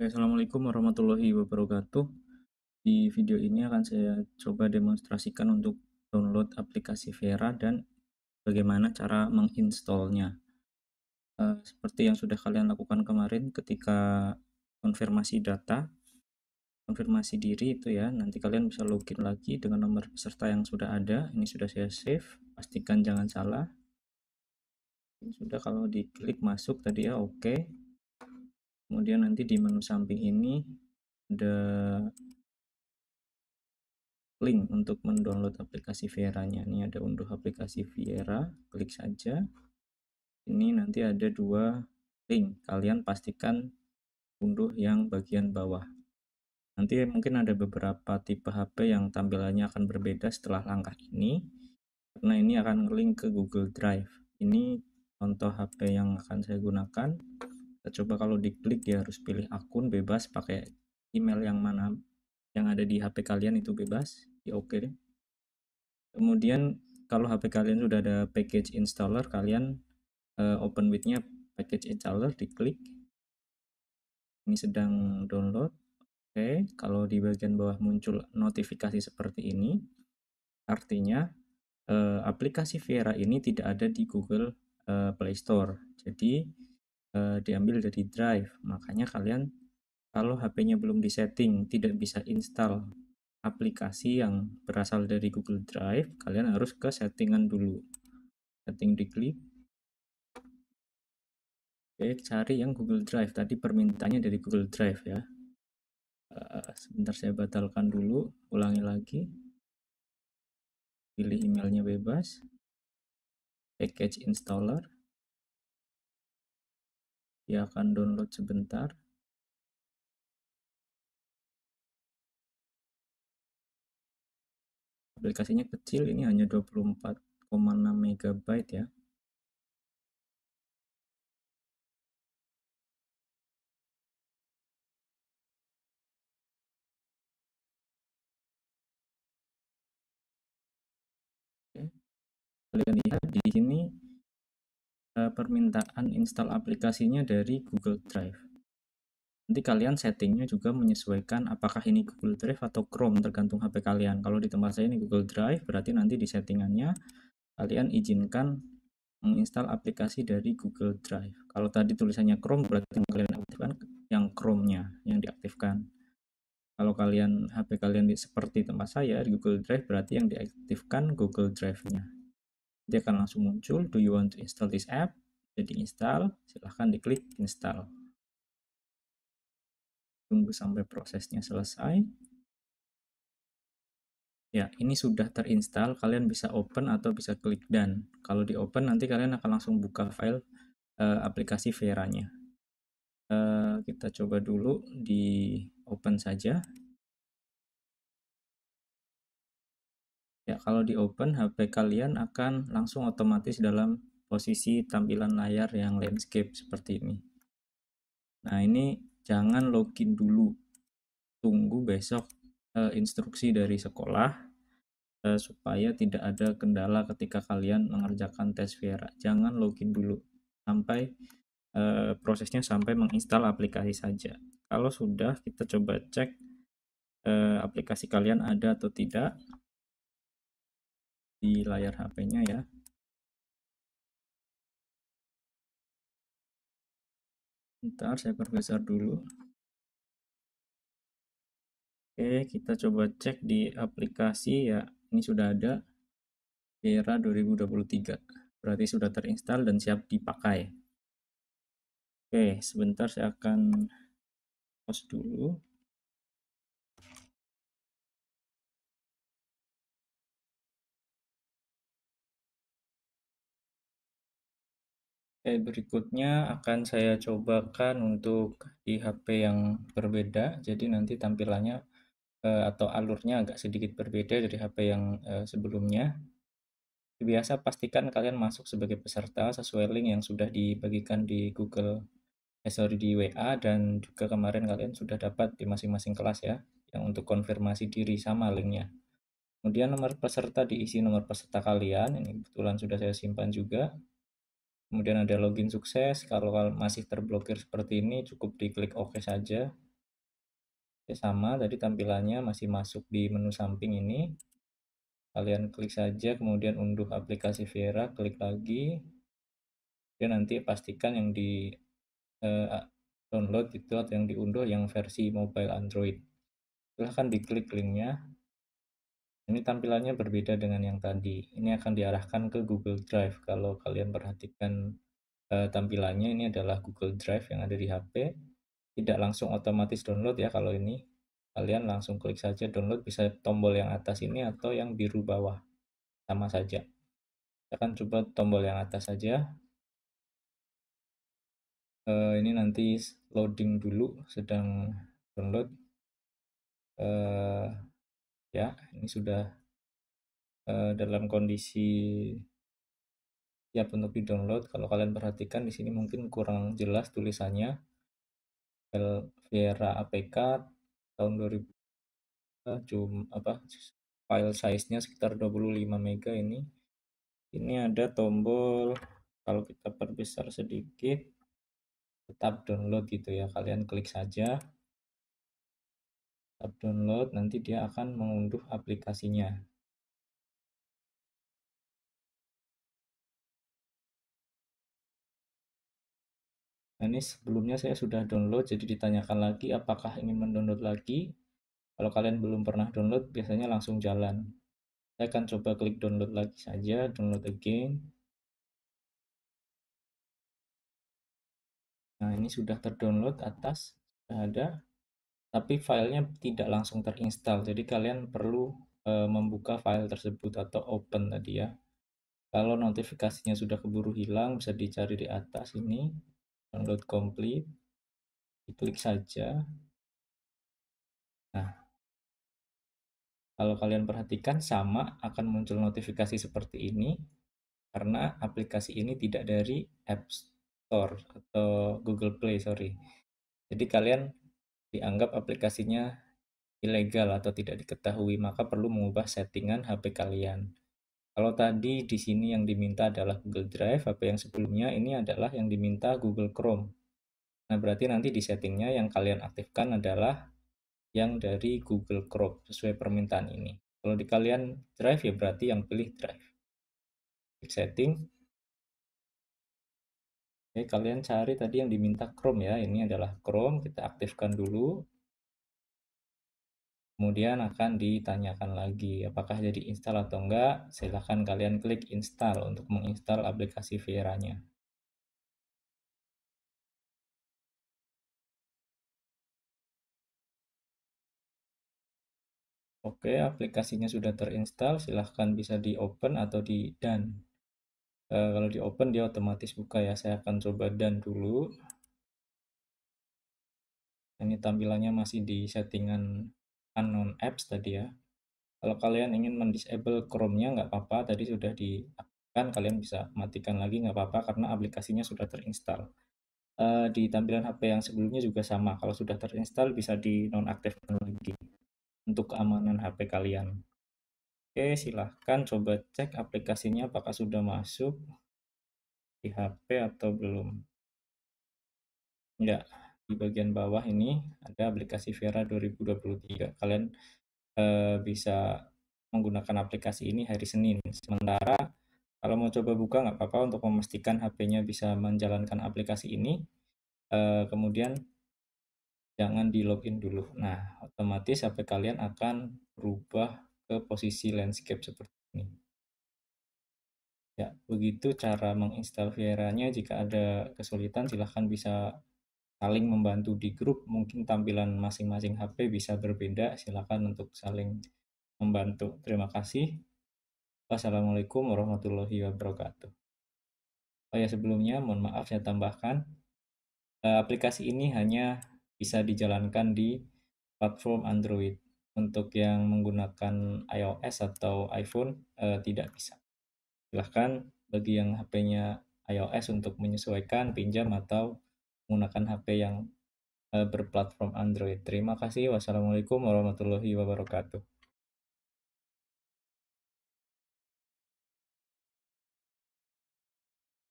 Assalamualaikum warahmatullahi wabarakatuh. Di video ini akan saya coba demonstrasikan untuk download aplikasi Vera dan bagaimana cara menginstalnya. Eh, seperti yang sudah kalian lakukan kemarin ketika konfirmasi data, konfirmasi diri itu ya, nanti kalian bisa login lagi dengan nomor peserta yang sudah ada. Ini sudah saya save, pastikan jangan salah. sudah kalau diklik masuk tadi ya, oke. Okay kemudian nanti di menu samping ini ada link untuk mendownload aplikasi Vieranya. ini ada unduh aplikasi Viera klik saja ini nanti ada dua link kalian pastikan unduh yang bagian bawah nanti mungkin ada beberapa tipe HP yang tampilannya akan berbeda setelah langkah ini karena ini akan link ke Google Drive ini contoh HP yang akan saya gunakan kita nah, coba kalau diklik ya harus pilih akun bebas pakai email yang mana yang ada di HP kalian itu bebas ya oke deh kemudian kalau HP kalian sudah ada package installer kalian uh, open with-nya package installer diklik ini sedang download oke okay. kalau di bagian bawah muncul notifikasi seperti ini artinya e, aplikasi Viera ini tidak ada di Google e, Play Store jadi Eh, diambil dari drive. Makanya kalian kalau HP-nya belum disetting, tidak bisa install aplikasi yang berasal dari Google Drive, kalian harus ke settingan dulu. Setting diklik. Oke, cari yang Google Drive. Tadi permintaannya dari Google Drive ya. Eh, sebentar saya batalkan dulu, ulangi lagi. Pilih emailnya bebas. Package installer dia akan download sebentar aplikasinya kecil ini hanya 24,6 MB ya Oke. kalian lihat di sini Eh, permintaan install aplikasinya dari Google Drive. Nanti kalian settingnya juga menyesuaikan apakah ini Google Drive atau Chrome tergantung HP kalian. Kalau di tempat saya ini Google Drive berarti nanti di settingannya kalian izinkan menginstal aplikasi dari Google Drive. Kalau tadi tulisannya Chrome berarti kalian aktifkan yang Chrome-nya yang diaktifkan. Kalau kalian HP kalian di, seperti tempat saya di Google Drive berarti yang diaktifkan Google Drive-nya dia akan langsung muncul do you want to install this app jadi install silahkan diklik install tunggu sampai prosesnya selesai ya ini sudah terinstall kalian bisa open atau bisa klik done kalau di open nanti kalian akan langsung buka file uh, aplikasi Vera nya uh, eh, kita coba dulu di open saja Ya, kalau di open, HP kalian akan langsung otomatis dalam posisi tampilan layar yang landscape seperti ini. Nah, ini jangan login dulu. Tunggu besok e, instruksi dari sekolah e, supaya tidak ada kendala ketika kalian mengerjakan tes Vera. Jangan login dulu sampai e, prosesnya sampai menginstal aplikasi saja. Kalau sudah, kita coba cek e, aplikasi kalian ada atau tidak di layar HP-nya ya. Bentar, saya perbesar dulu. Oke, kita coba cek di aplikasi ya. Ini sudah ada Era 2023. Berarti sudah terinstall dan siap dipakai. Oke, sebentar saya akan pause dulu. Oke, eh, berikutnya akan saya cobakan untuk di HP yang berbeda. Jadi nanti tampilannya eh, atau alurnya agak sedikit berbeda dari HP yang eh, sebelumnya. Biasa pastikan kalian masuk sebagai peserta sesuai link yang sudah dibagikan di Google eh, sorry di WA dan juga kemarin kalian sudah dapat di masing-masing kelas ya yang untuk konfirmasi diri sama linknya. Kemudian nomor peserta diisi nomor peserta kalian, ini kebetulan sudah saya simpan juga kemudian ada login sukses kalau masih terblokir seperti ini cukup diklik OK saja Oke, ya, sama tadi tampilannya masih masuk di menu samping ini kalian klik saja kemudian unduh aplikasi Vera klik lagi dan nanti pastikan yang di eh, download itu atau yang diunduh yang versi mobile Android silahkan diklik linknya ini tampilannya berbeda dengan yang tadi. Ini akan diarahkan ke Google Drive. Kalau kalian perhatikan eh, tampilannya, ini adalah Google Drive yang ada di HP. Tidak langsung otomatis download ya kalau ini. Kalian langsung klik saja download, bisa tombol yang atas ini atau yang biru bawah. Sama saja. Kita akan coba tombol yang atas saja. Eh, ini nanti loading dulu, sedang download. Eh, ya ini sudah uh, dalam kondisi siap untuk di download kalau kalian perhatikan di sini mungkin kurang jelas tulisannya Vera APK tahun 2000 eh, apa file size-nya sekitar 25 mega ini ini ada tombol kalau kita perbesar sedikit tetap download gitu ya kalian klik saja download nanti dia akan mengunduh aplikasinya Nah, ini sebelumnya saya sudah download, jadi ditanyakan lagi apakah ingin mendownload lagi. Kalau kalian belum pernah download, biasanya langsung jalan. Saya akan coba klik download lagi saja, download again. Nah, ini sudah terdownload atas, sudah ada tapi filenya tidak langsung terinstall. Jadi kalian perlu e, membuka file tersebut atau open tadi ya. Kalau notifikasinya sudah keburu hilang, bisa dicari di atas ini, download complete, diklik saja. Nah, kalau kalian perhatikan sama akan muncul notifikasi seperti ini karena aplikasi ini tidak dari App Store atau Google Play, sorry. Jadi kalian dianggap aplikasinya ilegal atau tidak diketahui, maka perlu mengubah settingan HP kalian. Kalau tadi di sini yang diminta adalah Google Drive, HP yang sebelumnya ini adalah yang diminta Google Chrome. Nah, berarti nanti di settingnya yang kalian aktifkan adalah yang dari Google Chrome sesuai permintaan ini. Kalau di kalian Drive ya berarti yang pilih Drive. Klik setting, Oke, kalian cari tadi yang diminta Chrome ya. Ini adalah Chrome, kita aktifkan dulu. Kemudian akan ditanyakan lagi apakah jadi install atau enggak. Silahkan kalian klik install untuk menginstal aplikasi Vieranya. Oke, aplikasinya sudah terinstall, silahkan bisa di open atau di done. Uh, kalau di open dia otomatis buka ya. Saya akan coba dan dulu. Ini tampilannya masih di settingan unknown apps tadi ya. Kalau kalian ingin mendisable Chrome-nya nggak apa-apa, tadi sudah di, kan kalian bisa matikan lagi nggak apa-apa karena aplikasinya sudah terinstall. Uh, di tampilan HP yang sebelumnya juga sama, kalau sudah terinstall bisa di nonaktifkan lagi untuk keamanan HP kalian. Oke, silahkan coba cek aplikasinya apakah sudah masuk di HP atau belum. Enggak, di bagian bawah ini ada aplikasi Vera 2023. Kalian eh, bisa menggunakan aplikasi ini hari Senin. Sementara kalau mau coba buka nggak apa-apa untuk memastikan HP-nya bisa menjalankan aplikasi ini. Eh, kemudian jangan di login dulu. Nah, otomatis HP kalian akan berubah ke posisi landscape seperti ini. Ya, begitu cara menginstal Viera-nya. Jika ada kesulitan, silahkan bisa saling membantu di grup. Mungkin tampilan masing-masing HP bisa berbeda. Silahkan untuk saling membantu. Terima kasih. Wassalamualaikum warahmatullahi wabarakatuh. Oh ya, sebelumnya mohon maaf saya tambahkan. Eh, aplikasi ini hanya bisa dijalankan di platform Android untuk yang menggunakan iOS atau iPhone eh, tidak bisa. Silahkan bagi yang HP-nya iOS untuk menyesuaikan pinjam atau menggunakan HP yang eh, berplatform Android. Terima kasih. Wassalamualaikum warahmatullahi wabarakatuh.